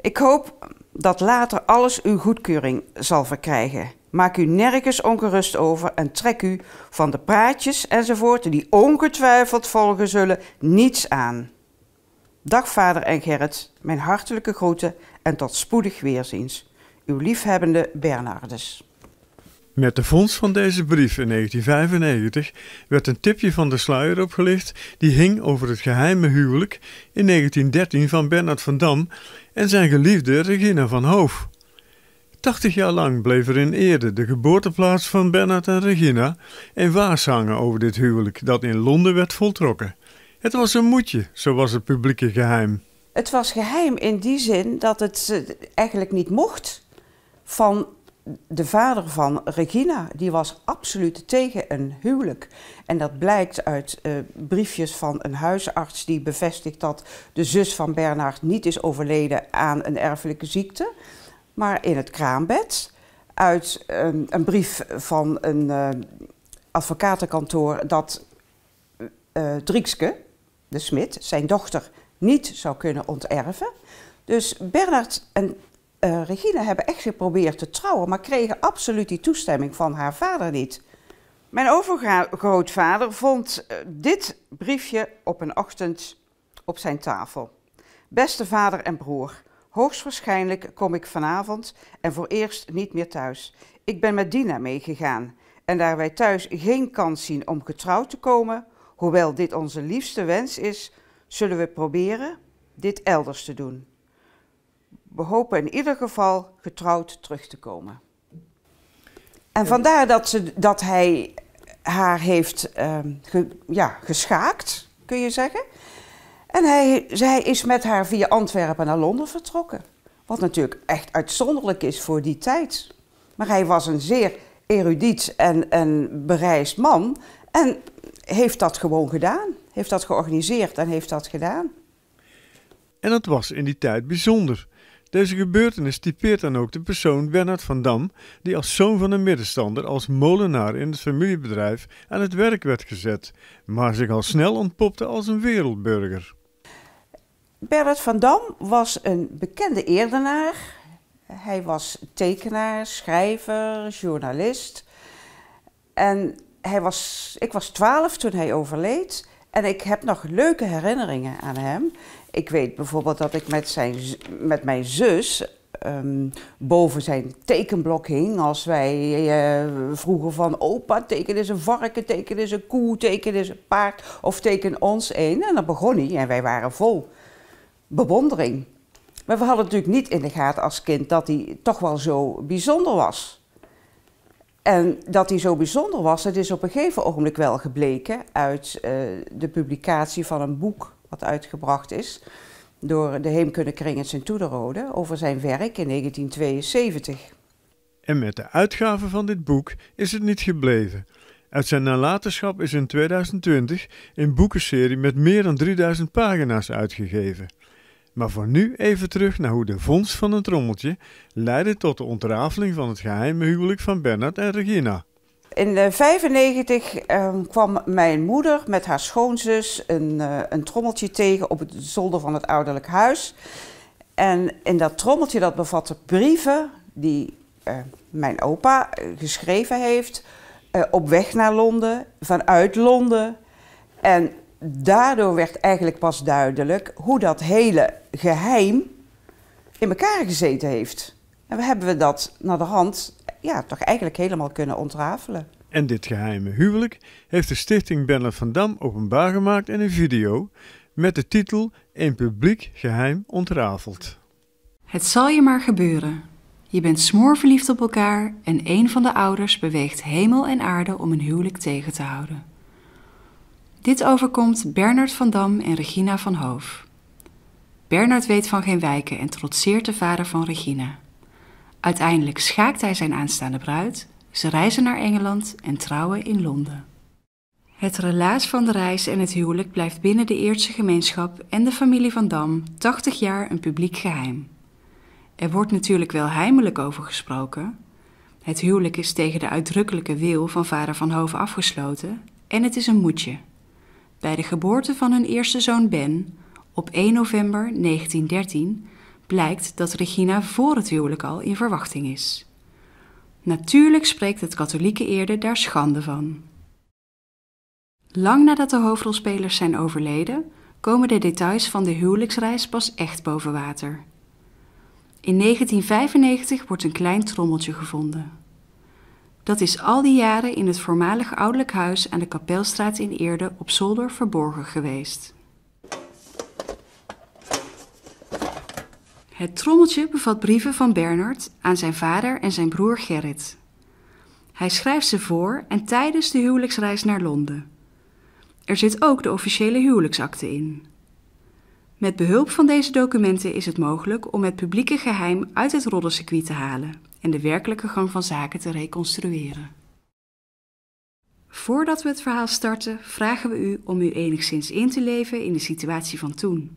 Ik hoop dat later alles uw goedkeuring zal verkrijgen. Maak u nergens ongerust over en trek u van de praatjes enzovoort die ongetwijfeld volgen zullen niets aan. Dag vader en Gerrit, mijn hartelijke groeten en tot spoedig weerziens. Uw liefhebbende Bernardus. Met de fonds van deze brief in 1995 werd een tipje van de sluier opgelicht die hing over het geheime huwelijk in 1913 van Bernard van Dam en zijn geliefde Regina van Hoof. 80 jaar lang bleef er in Eerde, de geboorteplaats van Bernard en Regina, en waas hangen over dit huwelijk dat in Londen werd voltrokken. Het was een moedje, zo was het publieke geheim. Het was geheim in die zin dat het eh, eigenlijk niet mocht van de vader van Regina, die was absoluut tegen een huwelijk. En dat blijkt uit eh, briefjes van een huisarts die bevestigt dat de zus van Bernard niet is overleden aan een erfelijke ziekte, maar in het kraambed. Uit ehm, een brief van een eh, advocatenkantoor dat eh, Driekske, de smid, zijn dochter, niet zou kunnen onterven. Dus Bernard en eh, Regina Regine hebben echt geprobeerd te trouwen, maar kregen absoluut die toestemming van haar vader niet. Mijn overgrootvader vond eh, dit briefje op een ochtend op zijn tafel. Beste vader en broer, hoogstwaarschijnlijk kom ik vanavond en voor eerst niet meer thuis. Ik ben met Dina meegegaan en daar wij thuis geen kans zien om getrouwd te komen, hoewel dit onze liefste wens is, zullen we proberen dit elders te doen we hopen in ieder geval getrouwd terug te komen. En vandaar dat, ze, dat hij haar heeft ehm, ja, geschaakt, kun je zeggen. En hij, zij is met haar via Antwerpen naar Londen vertrokken. Wat natuurlijk echt uitzonderlijk is voor die tijd. Maar hij was een zeer erudiet en, en bereisd man. En heeft dat gewoon gedaan. Heeft dat georganiseerd en heeft dat gedaan. En dat was in die tijd bijzonder. Deze gebeurtenis typeert dan ook de persoon Bernard van Dam, die als zoon van een middenstander als molenaar in het familiebedrijf aan het werk werd gezet, maar zich al snel ontpopte als een wereldburger. Bernard van Dam was een bekende eerdenaar. Hij was tekenaar, schrijver, journalist. En hij was, ik was twaalf toen hij overleed. En ik heb nog leuke herinneringen aan hem. Ik weet bijvoorbeeld dat ik met, zijn, met mijn zus ehm, boven zijn tekenblok hing. Als wij eh, vroegen van opa, teken eens een varken, teken eens een koe, teken eens een paard of teken ons een. En dan begon hij en wij waren vol bewondering. Maar we hadden natuurlijk niet in de gaten als kind dat hij toch wel zo bijzonder was. En dat hij zo bijzonder was, Het is op een gegeven ogenblik wel gebleken uit eh, de publicatie van een boek wat uitgebracht is door de Heemkundekring in sint Toederode over zijn werk in 1972. En met de uitgave van dit boek is het niet gebleven. Uit zijn nalatenschap is in 2020 een boekenserie met meer dan 3000 pagina's uitgegeven. Maar voor nu even terug naar hoe de vondst van het rommeltje leidde tot de ontrafeling van het geheime huwelijk van Bernard en Regina. In 1995 eh, ehm, kwam mijn moeder met haar schoonzus een, eh, een trommeltje tegen op het zolder van het ouderlijk huis. En in dat trommeltje dat bevatte brieven die eh, mijn opa geschreven heeft op weg naar Londen, vanuit Londen. En daardoor werd eigenlijk pas duidelijk hoe dat hele geheim in elkaar gezeten heeft. En we hebben we dat naar de hand ja, toch eigenlijk helemaal kunnen ontrafelen. En dit geheime huwelijk heeft de stichting Bellen van Dam openbaar gemaakt in een video met de titel Een publiek geheim ontrafeld. Het zal je maar gebeuren. Je bent smoorverliefd op elkaar en een van de ouders beweegt hemel en aarde om een huwelijk tegen te houden. Dit overkomt Bernard van Dam en Regina van Hoof. Bernard weet van geen wijken en trotseert de vader van Regina. Uiteindelijk schaakt hij zijn aanstaande bruid. Ze reizen naar Engeland en trouwen in Londen. Het relaas van de reis en het huwelijk blijft binnen de Eerste gemeenschap en de familie van Dam 80 jaar een publiek geheim. Er wordt natuurlijk wel heimelijk over gesproken. Het huwelijk is tegen de uitdrukkelijke wil van vader van Hoven afgesloten en het is een moedje. Bij de geboorte van hun eerste zoon Ben, op 1 november 1913, blijkt dat Regina voor het huwelijk al in verwachting is. Natuurlijk spreekt het katholieke eerde daar schande van. Lang nadat de hoofdrolspelers zijn overleden, komen de details van de huwelijksreis pas echt boven water. In 1995 wordt een klein trommeltje gevonden. Dat is al die jaren in het voormalig ouderlijk huis aan de Kapelstraat in Eerde op zolder verborgen geweest. Het trommeltje bevat brieven van Bernard aan zijn vader en zijn broer Gerrit. Hij schrijft ze voor en tijdens de huwelijksreis naar Londen. Er zit ook de officiële huwelijksakte in. Met behulp van deze documenten is het mogelijk om het publieke geheim uit het roddelcircuit te halen en de werkelijke gang van zaken te reconstrueren. Voordat we het verhaal starten, vragen we u om u enigszins in te leven in de situatie van toen.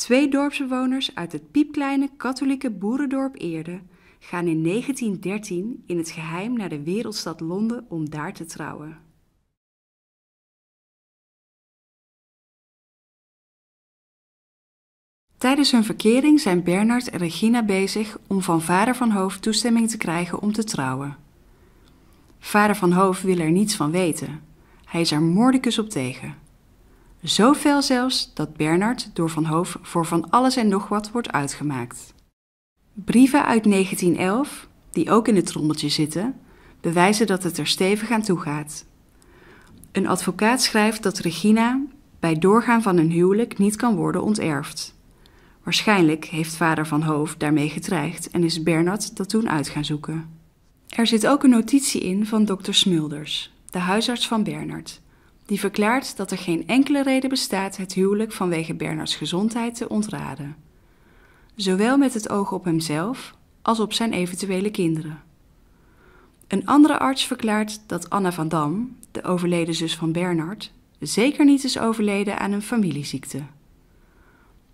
Twee dorpsbewoners uit het piepkleine katholieke boerendorp Eerde gaan in 1913 in het geheim naar de wereldstad Londen om daar te trouwen. Tijdens hun verkering zijn Bernard en Regina bezig om van vader van hoofd toestemming te krijgen om te trouwen. Vader van hoofd wil er niets van weten. Hij is er moordicus op tegen. Zoveel zelfs dat Bernard door Van Hoof voor van alles en nog wat wordt uitgemaakt. Brieven uit 1911, die ook in het trommeltje zitten, bewijzen dat het er stevig aan toe gaat. Een advocaat schrijft dat Regina bij doorgaan van een huwelijk niet kan worden onterfd. Waarschijnlijk heeft vader van Hoof daarmee gedreigd en is Bernard dat toen uit gaan zoeken. Er zit ook een notitie in van dokter Smulders, de huisarts van Bernard die verklaart dat er geen enkele reden bestaat het huwelijk vanwege Bernards gezondheid te ontraden. Zowel met het oog op hemzelf als op zijn eventuele kinderen. Een andere arts verklaart dat Anna van Dam, de overleden zus van Bernard, zeker niet is overleden aan een familieziekte.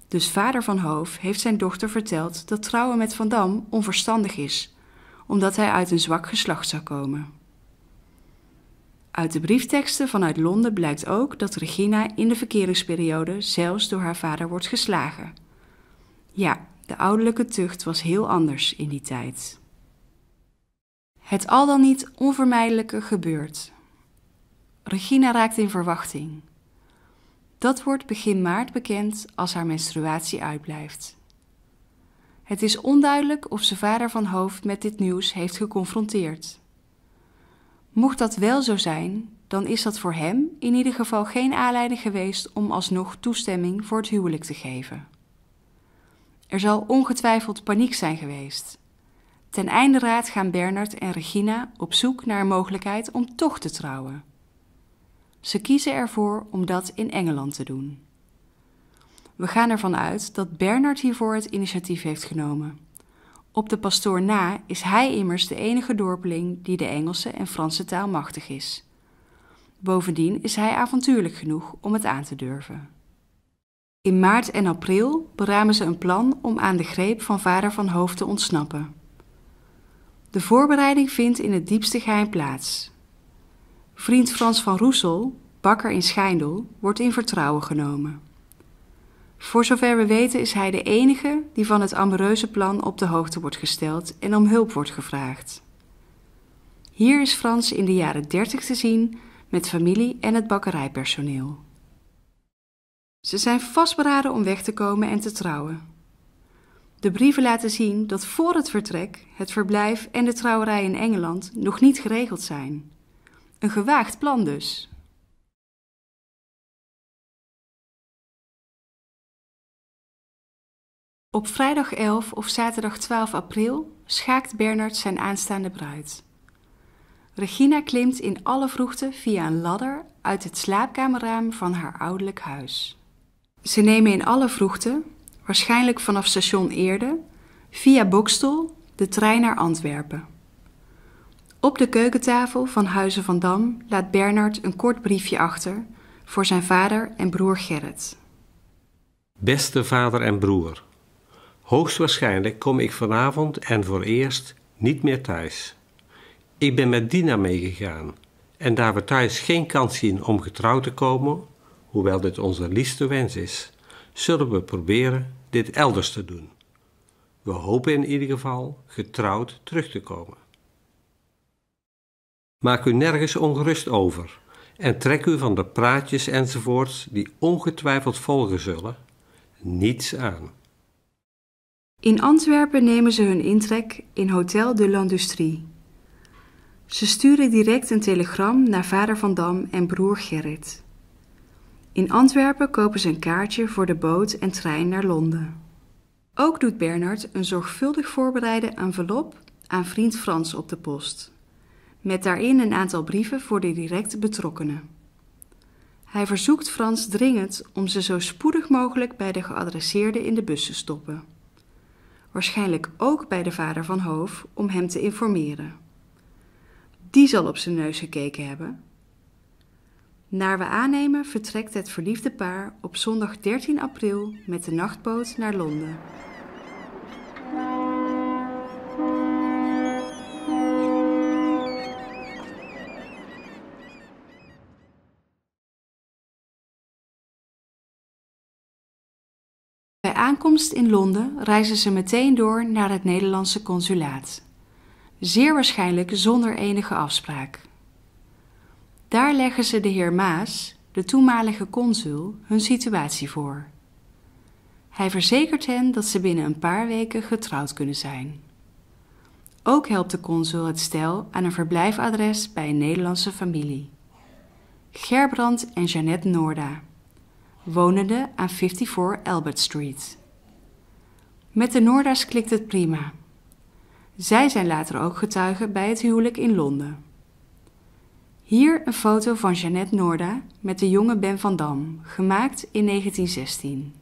Dus vader van Hoof heeft zijn dochter verteld dat trouwen met Van Dam onverstandig is, omdat hij uit een zwak geslacht zou komen. Uit de briefteksten vanuit Londen blijkt ook dat Regina in de verkeringsperiode zelfs door haar vader wordt geslagen. Ja, de ouderlijke tucht was heel anders in die tijd. Het al dan niet onvermijdelijke gebeurt. Regina raakt in verwachting. Dat wordt begin maart bekend als haar menstruatie uitblijft. Het is onduidelijk of ze vader van hoofd met dit nieuws heeft geconfronteerd. Mocht dat wel zo zijn, dan is dat voor hem in ieder geval geen aanleiding geweest om alsnog toestemming voor het huwelijk te geven. Er zal ongetwijfeld paniek zijn geweest. Ten einde raad gaan Bernard en Regina op zoek naar een mogelijkheid om toch te trouwen. Ze kiezen ervoor om dat in Engeland te doen. We gaan ervan uit dat Bernard hiervoor het initiatief heeft genomen. Op de pastoor na is hij immers de enige dorpeling die de Engelse en Franse taal machtig is. Bovendien is hij avontuurlijk genoeg om het aan te durven. In maart en april beramen ze een plan om aan de greep van vader van Hoofd te ontsnappen. De voorbereiding vindt in het diepste geheim plaats. Vriend Frans van Roesel, bakker in Schijndel, wordt in vertrouwen genomen. Voor zover we weten is hij de enige die van het amoureuze plan op de hoogte wordt gesteld en om hulp wordt gevraagd. Hier is Frans in de jaren 30 te zien met familie en het bakkerijpersoneel. Ze zijn vastberaden om weg te komen en te trouwen. De brieven laten zien dat voor het vertrek het verblijf en de trouwerij in Engeland nog niet geregeld zijn. Een gewaagd plan dus. Op vrijdag 11 of zaterdag 12 april schaakt Bernard zijn aanstaande bruid. Regina klimt in alle vroegte via een ladder uit het slaapkamerraam van haar ouderlijk huis. Ze nemen in alle vroegte, waarschijnlijk vanaf station Eerde, via Bokstel de trein naar Antwerpen. Op de keukentafel van Huizen van Dam laat Bernard een kort briefje achter voor zijn vader en broer Gerrit. Beste vader en broer, Hoogstwaarschijnlijk kom ik vanavond en voor eerst niet meer thuis. Ik ben met Dina meegegaan. En daar we thuis geen kans zien om getrouwd te komen, hoewel dit onze liefste wens is, zullen we proberen dit elders te doen. We hopen in ieder geval getrouwd terug te komen. Maak u nergens ongerust over en trek u van de praatjes enzovoorts die ongetwijfeld volgen zullen niets aan. In Antwerpen nemen ze hun intrek in Hotel de Landustrie. Ze sturen direct een telegram naar vader Van Dam en broer Gerrit. In Antwerpen kopen ze een kaartje voor de boot en trein naar Londen. Ook doet Bernard een zorgvuldig voorbereide envelop aan vriend Frans op de post, met daarin een aantal brieven voor de directe betrokkenen. Hij verzoekt Frans dringend om ze zo spoedig mogelijk bij de geadresseerde in de bus te stoppen waarschijnlijk ook bij de vader van Hoof om hem te informeren. Die zal op zijn neus gekeken hebben. Naar we aannemen vertrekt het verliefde paar op zondag 13 april met de nachtboot naar Londen. aankomst in Londen reizen ze meteen door naar het Nederlandse consulaat. Zeer waarschijnlijk zonder enige afspraak. Daar leggen ze de heer Maas, de toenmalige consul, hun situatie voor. Hij verzekert hen dat ze binnen een paar weken getrouwd kunnen zijn. Ook helpt de consul het stel aan een verblijfadres bij een Nederlandse familie. Gerbrand en Jeannette Noorda wonende aan 54 Albert Street. Met de Noorda's klikt het prima. Zij zijn later ook getuigen bij het huwelijk in Londen. Hier een foto van Jeannette Noorda met de jonge Ben van Dam, gemaakt in 1916.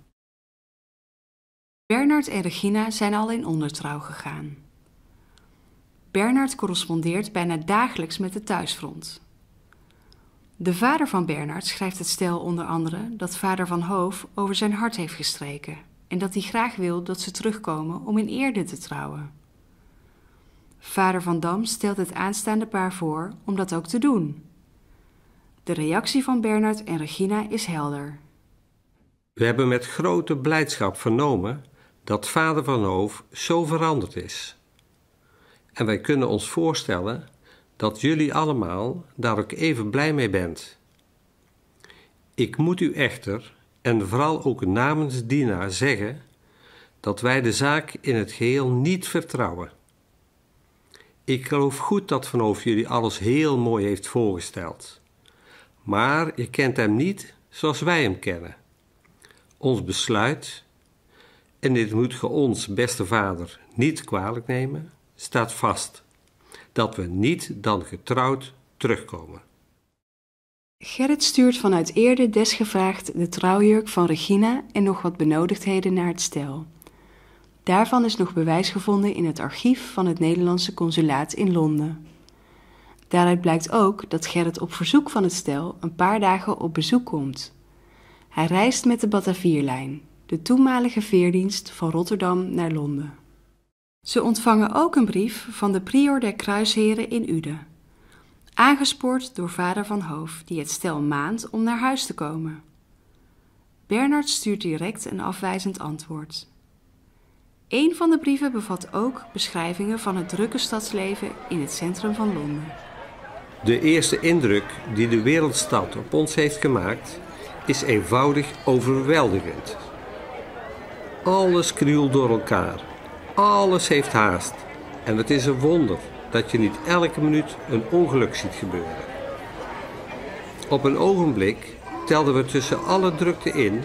Bernard en Regina zijn al in ondertrouw gegaan. Bernard correspondeert bijna dagelijks met de thuisfront. De vader van Bernard schrijft het stel onder andere dat vader van Hoof over zijn hart heeft gestreken en dat hij graag wil dat ze terugkomen om in eerde te trouwen. Vader van Dam stelt het aanstaande paar voor om dat ook te doen. De reactie van Bernard en Regina is helder. We hebben met grote blijdschap vernomen dat vader van Hoof zo veranderd is. En wij kunnen ons voorstellen dat jullie allemaal daar ook even blij mee bent. Ik moet u echter, en vooral ook namens Dina, zeggen dat wij de zaak in het geheel niet vertrouwen. Ik geloof goed dat Van over jullie alles heel mooi heeft voorgesteld. Maar je kent hem niet zoals wij hem kennen. Ons besluit, en dit moet ge ons, beste vader, niet kwalijk nemen, staat vast dat we niet dan getrouwd terugkomen. Gerrit stuurt vanuit eerder desgevraagd de trouwjurk van Regina en nog wat benodigdheden naar het stel. Daarvan is nog bewijs gevonden in het archief van het Nederlandse consulaat in Londen. Daaruit blijkt ook dat Gerrit op verzoek van het stel een paar dagen op bezoek komt. Hij reist met de Batavierlijn, de toenmalige veerdienst van Rotterdam naar Londen. Ze ontvangen ook een brief van de prior der kruisheren in Ude, aangespoord door vader van Hoof, die het stel maand om naar huis te komen. Bernard stuurt direct een afwijzend antwoord. Een van de brieven bevat ook beschrijvingen van het drukke stadsleven in het centrum van Londen. De eerste indruk die de wereldstad op ons heeft gemaakt is eenvoudig overweldigend. Alles krioelt door elkaar alles heeft haast. En het is een wonder dat je niet elke minuut een ongeluk ziet gebeuren. Op een ogenblik telden we tussen alle drukte in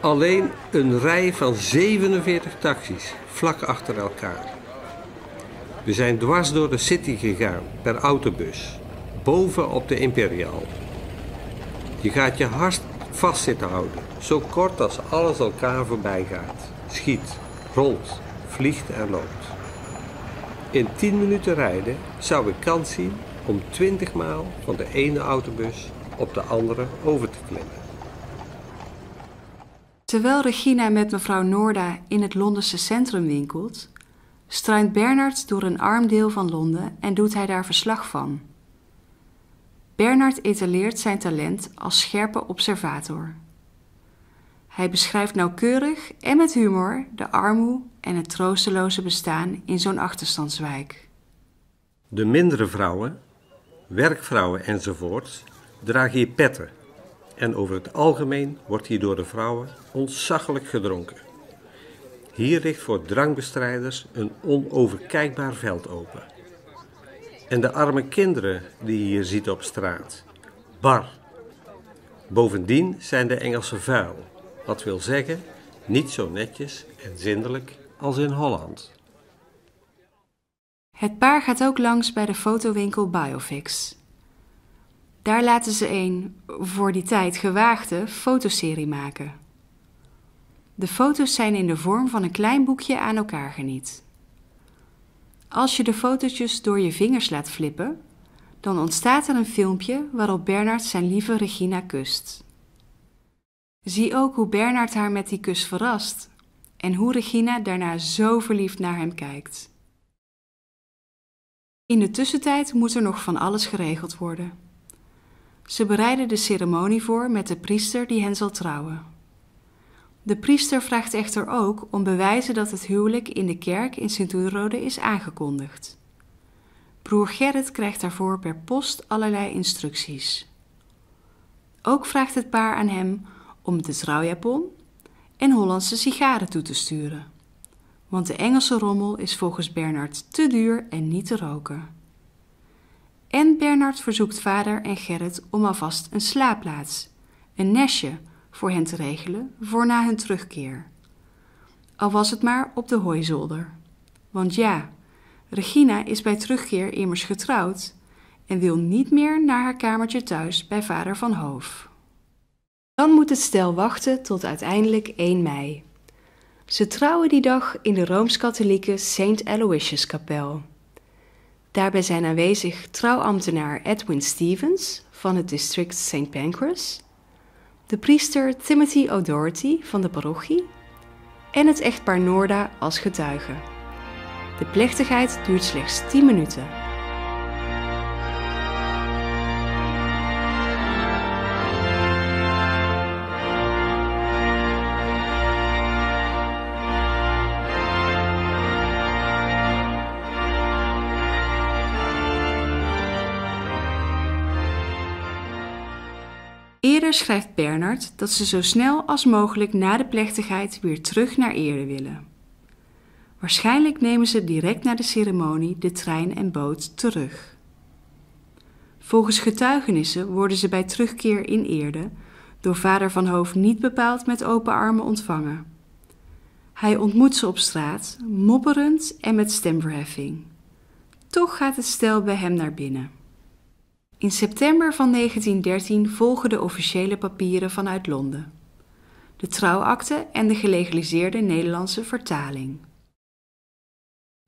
alleen een rij van 47 taxis vlak achter elkaar. We zijn dwars door de city gegaan per autobus, boven op de Imperial. Je gaat je hart vastzitten houden, zo kort als alles elkaar voorbij gaat, schiet, rolt vliegt en loopt. In 10 minuten rijden zou ik kans zien om 20 maal van de ene autobus op de andere over te klimmen. Terwijl Regina met mevrouw Noorda in het Londense centrum winkelt, struint Bernard door een arm deel van Londen en doet hij daar verslag van. Bernard etaleert zijn talent als scherpe observator. Hij beschrijft nauwkeurig en met humor de armoe en het troosteloze bestaan in zo'n achterstandswijk. De mindere vrouwen, werkvrouwen enzovoorts dragen hier petten. En over het algemeen wordt hier door de vrouwen ontzaggelijk gedronken. Hier ligt voor drankbestrijders een onoverkijkbaar veld open. En de arme kinderen die je hier ziet op straat. Bar. Bovendien zijn de Engelsen vuil wat wil zeggen, niet zo netjes en zindelijk als in Holland. Het paar gaat ook langs bij de fotowinkel Biofix. Daar laten ze een, voor die tijd gewaagde, fotoserie maken. De foto's zijn in de vorm van een klein boekje aan elkaar geniet. Als je de fotootjes door je vingers laat flippen, dan ontstaat er een filmpje waarop Bernard zijn lieve Regina kust. Zie ook hoe Bernard haar met die kus verrast en hoe Regina daarna zo verliefd naar hem kijkt. In de tussentijd moet er nog van alles geregeld worden. Ze bereiden de ceremonie voor met de priester die hen zal trouwen. De priester vraagt echter ook om bewijzen dat het huwelijk in de kerk in Sint-Oerode is aangekondigd. Broer Gerrit krijgt daarvoor per post allerlei instructies. Ook vraagt het paar aan hem om de trouwjapon en Hollandse sigaren toe te sturen. Want de Engelse rommel is volgens Bernard te duur en niet te roken. En Bernard verzoekt vader en Gerrit om alvast een slaapplaats, een nestje, voor hen te regelen voor na hun terugkeer. Al was het maar op de hooizolder. Want ja, Regina is bij terugkeer immers getrouwd en wil niet meer naar haar kamertje thuis bij vader van Hoof. Dan moet het stel wachten tot uiteindelijk 1 mei. Ze trouwen die dag in de rooms-katholieke St. kapel. Daarbij zijn aanwezig trouwambtenaar Edwin Stevens van het district St. Pancras, de priester Timothy O'Doherty van de parochie en het echtpaar Norda als getuige. De plechtigheid duurt slechts 10 minuten. schrijft Bernard dat ze zo snel als mogelijk na de plechtigheid weer terug naar Eerde willen. Waarschijnlijk nemen ze direct na de ceremonie de trein en boot terug. Volgens getuigenissen worden ze bij terugkeer in Eerde door vader van Hoof niet bepaald met open armen ontvangen. Hij ontmoet ze op straat, mopperend en met stemverheffing. Toch gaat het stel bij hem naar binnen. In september van 1913 volgen de officiële papieren vanuit Londen. De trouwakte en de gelegaliseerde Nederlandse vertaling.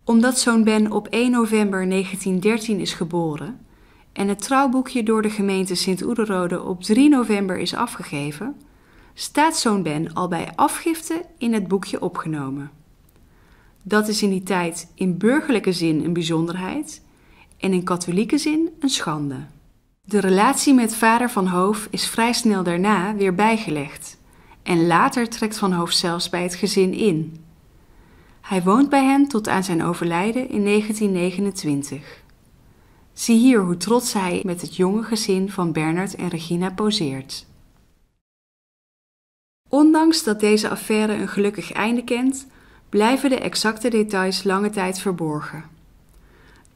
Omdat zoon Ben op 1 november 1913 is geboren en het trouwboekje door de gemeente Sint-Oederode op 3 november is afgegeven, staat zoon Ben al bij afgifte in het boekje opgenomen. Dat is in die tijd in burgerlijke zin een bijzonderheid en in katholieke zin een schande. De relatie met vader Van Hoof is vrij snel daarna weer bijgelegd en later trekt Van Hoof zelfs bij het gezin in. Hij woont bij hen tot aan zijn overlijden in 1929. Zie hier hoe trots hij met het jonge gezin van Bernard en Regina poseert. Ondanks dat deze affaire een gelukkig einde kent, blijven de exacte details lange tijd verborgen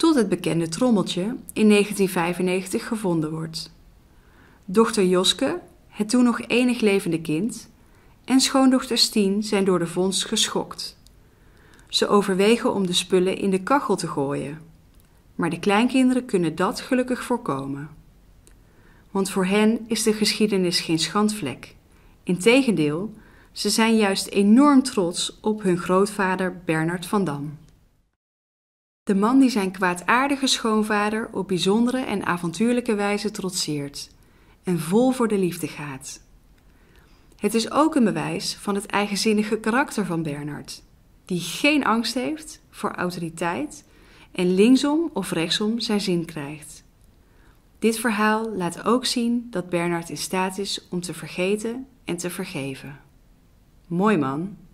tot het bekende trommeltje in 1995 gevonden wordt. Dochter Joske, het toen nog enig levende kind, en schoondochter Stien zijn door de vondst geschokt. Ze overwegen om de spullen in de kachel te gooien. Maar de kleinkinderen kunnen dat gelukkig voorkomen. Want voor hen is de geschiedenis geen schandvlek. Integendeel, ze zijn juist enorm trots op hun grootvader Bernard van Dam. De man die zijn kwaadaardige schoonvader op bijzondere en avontuurlijke wijze trotseert en vol voor de liefde gaat. Het is ook een bewijs van het eigenzinnige karakter van Bernard, die geen angst heeft voor autoriteit en linksom of rechtsom zijn zin krijgt. Dit verhaal laat ook zien dat Bernard in staat is om te vergeten en te vergeven. Mooi man!